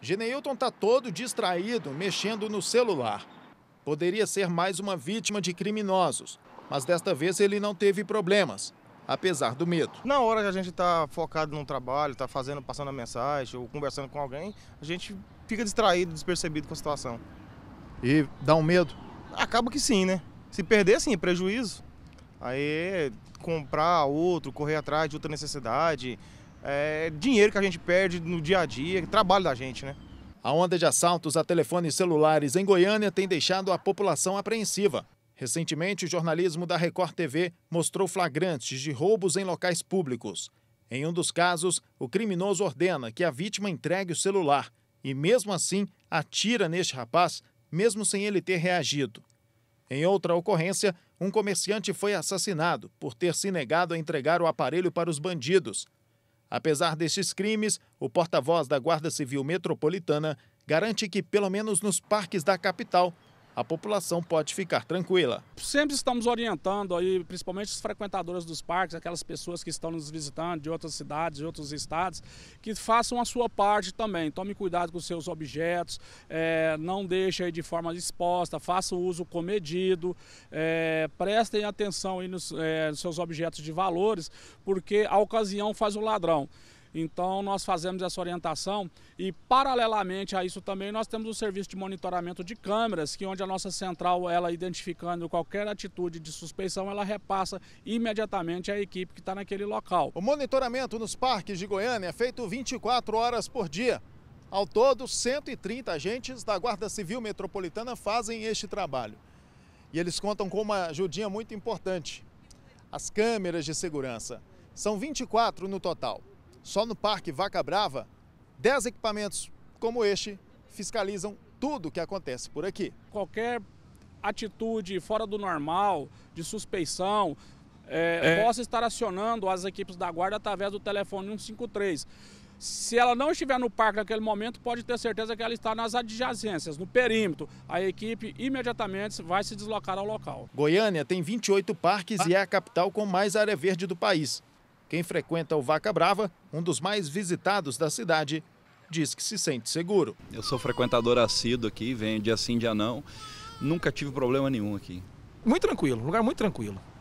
Geneilton está todo distraído, mexendo no celular. Poderia ser mais uma vítima de criminosos, mas desta vez ele não teve problemas, apesar do medo. Na hora que a gente está focado num trabalho, está fazendo, passando a mensagem ou conversando com alguém, a gente fica distraído, despercebido com a situação. E dá um medo? Acaba que sim, né? Se perder, sim, é prejuízo. Aí comprar outro, correr atrás de outra necessidade, é, dinheiro que a gente perde no dia a dia, trabalho da gente, né? A onda de assaltos a telefones celulares em Goiânia tem deixado a população apreensiva. Recentemente, o jornalismo da Record TV mostrou flagrantes de roubos em locais públicos. Em um dos casos, o criminoso ordena que a vítima entregue o celular e, mesmo assim, atira neste rapaz, mesmo sem ele ter reagido. Em outra ocorrência, um comerciante foi assassinado por ter se negado a entregar o aparelho para os bandidos. Apesar destes crimes, o porta-voz da Guarda Civil Metropolitana garante que, pelo menos nos parques da capital, a população pode ficar tranquila. Sempre estamos orientando aí, principalmente os frequentadores dos parques, aquelas pessoas que estão nos visitando de outras cidades, de outros estados, que façam a sua parte também. Tome cuidado com seus objetos, é, não deixe aí de forma exposta, faça o uso comedido, é, prestem atenção aí nos, é, nos seus objetos de valores, porque a ocasião faz o ladrão. Então nós fazemos essa orientação e paralelamente a isso também nós temos o um serviço de monitoramento de câmeras, que onde a nossa central, ela identificando qualquer atitude de suspeição, ela repassa imediatamente à equipe que está naquele local. O monitoramento nos parques de Goiânia é feito 24 horas por dia. Ao todo, 130 agentes da Guarda Civil Metropolitana fazem este trabalho. E eles contam com uma ajudinha muito importante: as câmeras de segurança. São 24 no total. Só no Parque Vaca Brava, 10 equipamentos como este fiscalizam tudo o que acontece por aqui. Qualquer atitude fora do normal, de suspeição, é, é. possa estar acionando as equipes da guarda através do telefone 153. Se ela não estiver no parque naquele momento, pode ter certeza que ela está nas adjacências, no perímetro. A equipe imediatamente vai se deslocar ao local. Goiânia tem 28 parques e é a capital com mais área verde do país. Quem frequenta o Vaca Brava, um dos mais visitados da cidade, diz que se sente seguro. Eu sou frequentador assíduo aqui, venho dia sim, dia não. Nunca tive problema nenhum aqui. Muito tranquilo, lugar muito tranquilo.